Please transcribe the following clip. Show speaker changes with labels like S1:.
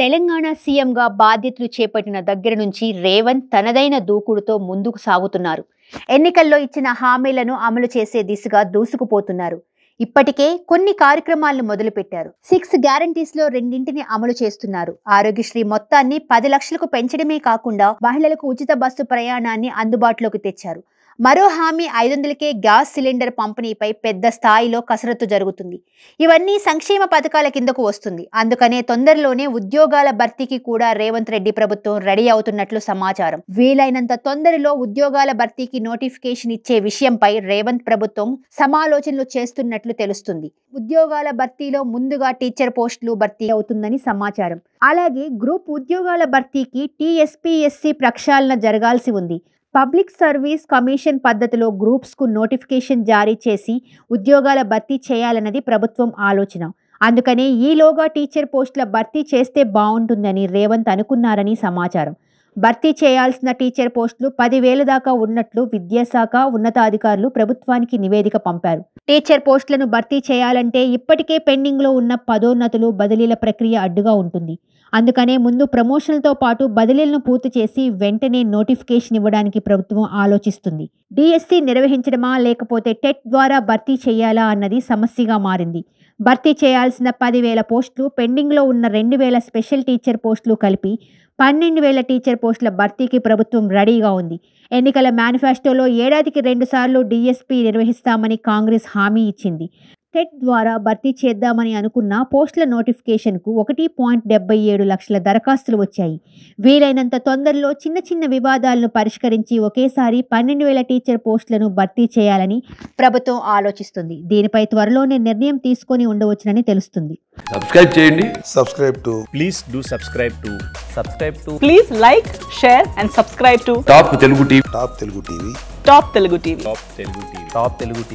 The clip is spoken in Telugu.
S1: తెలంగాణ సీఎంగా బాధ్యతలు చేపట్టిన దగ్గర నుంచి రేవంత్ తనదైన దూకుడుతో ముందుకు సాగుతున్నారు ఎన్నికల్లో ఇచ్చిన హామీలను అమలు చేసే దిశగా దూసుకుపోతున్నారు ఇప్పటికే కొన్ని కార్యక్రమాలను మొదలుపెట్టారు సిక్స్ గ్యారంటీస్ లో రెండింటిని అమలు చేస్తున్నారు ఆరోగ్యశ్రీ మొత్తాన్ని పది లక్షలకు పెంచడమే కాకుండా మహిళలకు ఉచిత బస్సు ప్రయాణాన్ని అందుబాటులోకి తెచ్చారు మరో హామీ ఐదు వందలకే గ్యాస్ సిలిండర్ పంపిణీపై పెద్ద స్థాయిలో కసరత్తు జరుగుతుంది ఇవన్నీ సంక్షేమ పథకాల కిందకు వస్తుంది అందుకనే తొందరలోనే ఉద్యోగాల భర్తీకి కూడా రేవంత్ రెడ్డి ప్రభుత్వం రెడీ అవుతున్నట్లు సమాచారం వీలైనంత తొందరలో ఉద్యోగాల భర్తీకి నోటిఫికేషన్ ఇచ్చే విషయంపై రేవంత్ ప్రభుత్వం సమాలోచనలు చేస్తున్నట్లు తెలుస్తుంది ఉద్యోగాల భర్తీలో ముందుగా టీచర్ పోస్టులు భర్తీ అవుతుందని సమాచారం అలాగే గ్రూప్ ఉద్యోగాల భర్తీకి టీఎస్పీఎస్సీ ప్రక్షాళన జరగాల్సి ఉంది పబ్లిక్ సర్వీస్ కమిషన్ పద్ధతిలో గ్రూప్స్కు నోటిఫికేషన్ జారీ చేసి ఉద్యోగాల భర్తీ చేయాలన్నది ప్రభుత్వం ఆలోచన అందుకనే ఈలోగా టీచర్ పోస్టుల భర్తీ చేస్తే బాగుంటుందని రేవంత్ అనుకున్నారని సమాచారం భర్తీ చేయాల్సిన టీచర్ పోస్టులు పదివేల దాకా ఉన్నట్లు విద్యాశాఖ ఉన్నతాధికారులు ప్రభుత్వానికి నివేదిక పంపారు టీచర్ పోస్టులను భర్తీ చేయాలంటే ఇప్పటికే పెండింగ్లో ఉన్న పదోన్నతులు బదిలీల ప్రక్రియ అడ్డుగా ఉంటుంది అందుకనే ముందు ప్రమోషన్లతో పాటు బదిలీలను పూర్తి చేసి వెంటనే నోటిఫికేషన్ ఇవ్వడానికి ప్రభుత్వం ఆలోచిస్తుంది డిఎస్సి నిర్వహించడమా లేకపోతే టెట్ ద్వారా భర్తీ చేయాలా అన్నది సమస్యగా మారింది భర్తీ చేయాల్సిన పదివేల పోస్టులు పెండింగ్లో ఉన్న రెండు వేల స్పెషల్ టీచర్ పోస్టులు కలిపి పన్నెండు వేల టీచర్ పోస్టుల భర్తీకి ప్రభుత్వం రెడీగా ఉంది ఎన్నికల మేనిఫెస్టోలో ఏడాదికి రెండుసార్లు డిఎస్పీ నిర్వహిస్తామని కాంగ్రెస్ హామీ ఇచ్చింది టెట్ ద్వారా భర్తీ చేద్దామని అనుకున్న పోస్టుల నోటిఫికేషన్కు ఒకటి పాయింట్ డెబ్బై ఏడు లక్షల దరఖాస్తులు వచ్చాయి వీలైనంత తొందరలో చిన్న చిన్న వివాదాలను పరిష్కరించి ఒకేసారి పన్నెండు వేల టీచర్ పోస్టులను భర్తీ చేయాలని ప్రభుత్వం ఆలోచిస్తుంది దీనిపై త్వరలోనే నిర్ణయం తీసుకొని ఉండవచ్చునని తెలుస్తుంది సబ్స్క్రైబ్ చేయండి subscribe to please do subscribe to subscribe to please like share and subscribe to top Telugu TV top Telugu TV top Telugu TV top Telugu TV top Telugu TV